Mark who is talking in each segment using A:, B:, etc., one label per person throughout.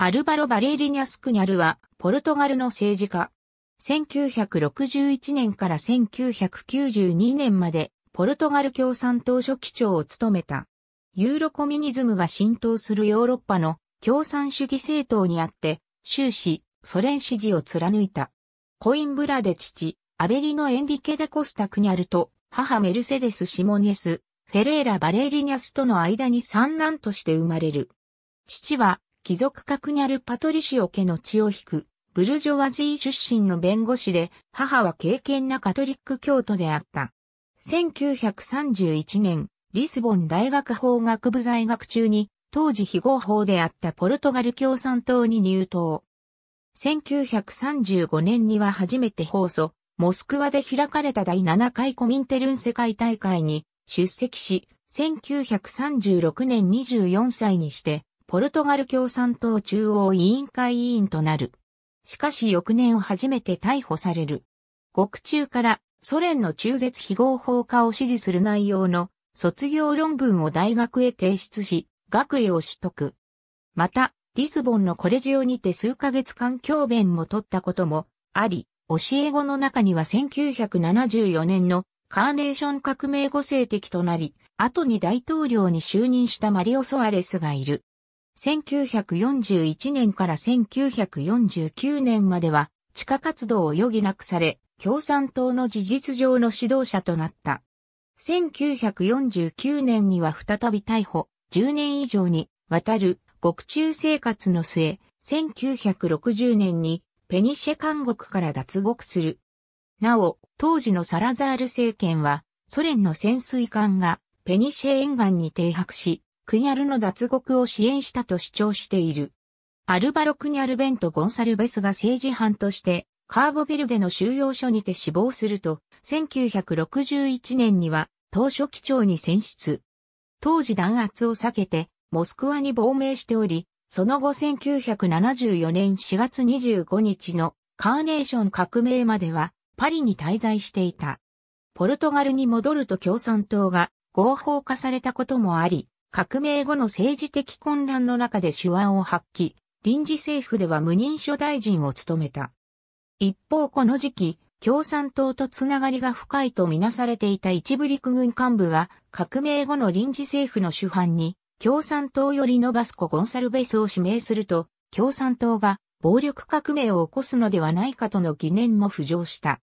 A: アルバロ・バレーリニャ・スクニャルは、ポルトガルの政治家。1961年から1992年まで、ポルトガル共産党書記長を務めた。ユーロコミニズムが浸透するヨーロッパの共産主義政党にあって、終始、ソ連支持を貫いた。コインブラで父、アベリノ・エンリケ・デ・コスタ・クニャルと、母メルセデス・シモネス、フェレーラ・バレーリニャスとの間に三男として生まれる。父は、貴族格にあるパトリシオ家の血を引く、ブルジョワジー出身の弁護士で、母は敬虔なカトリック教徒であった。1931年、リスボン大学法学部在学中に、当時非合法であったポルトガル共産党に入党。1935年には初めて放送、モスクワで開かれた第7回コミンテルン世界大会に出席し、1936年24歳にしてポルトガル共産党中央委員会委員となる。しかし翌年初めて逮捕される。獄中からソ連の中絶非合法化を支持する内容の卒業論文を大学へ提出し、学位を取得。また、リスボンのコレジオにて数ヶ月間教鞭も取ったこともあり、教え子の中には1974年のカーネーション革命後世的となり、後に大統領に就任したマリオ・ソアレスがいる。1941年から1949年までは地下活動を余儀なくされ、共産党の事実上の指導者となった。1949年には再び逮捕、10年以上にわたる獄中生活の末、1960年にペニシェ監獄から脱獄する。なお、当時のサラザール政権は、ソ連の潜水艦がペニシェ沿岸に停泊し、クニャルの脱獄を支援したと主張している。アルバロ・クニャルベント・ゴンサルベスが政治犯として、カーボベルデの収容所にて死亡すると、1961年には、当初機長に選出。当時弾圧を避けて、モスクワに亡命しており、その後1974年4月25日のカーネーション革命までは、パリに滞在していた。ポルトガルに戻ると共産党が合法化されたこともあり、革命後の政治的混乱の中で手腕を発揮、臨時政府では無任所大臣を務めた。一方この時期、共産党とつながりが深いとみなされていた一部陸軍幹部が革命後の臨時政府の主犯に共産党よりのバスコ・ゴンサルベスを指名すると共産党が暴力革命を起こすのではないかとの疑念も浮上した。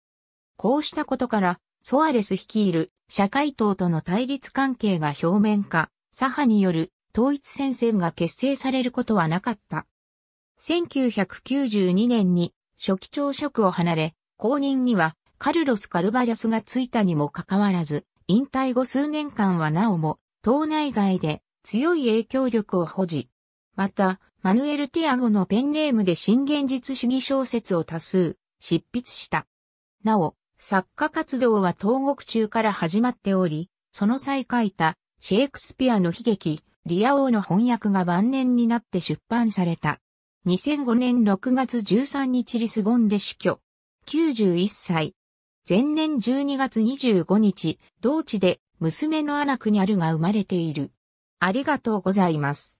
A: こうしたことからソアレス率いる社会党との対立関係が表面化。左派による統一戦線が結成されることはなかった。1992年に初期長職を離れ、後任にはカルロス・カルバリャスがついたにもかかわらず、引退後数年間はなおも党内外で強い影響力を保持。また、マヌエル・ティアゴのペンネームで新現実主義小説を多数執筆した。なお、作家活動は東国中から始まっており、その際書いたシェイクスピアの悲劇、リア王の翻訳が晩年になって出版された。2005年6月13日リスボンで死去。91歳。前年12月25日、同地で娘のアナクニャルが生まれている。ありがとうございます。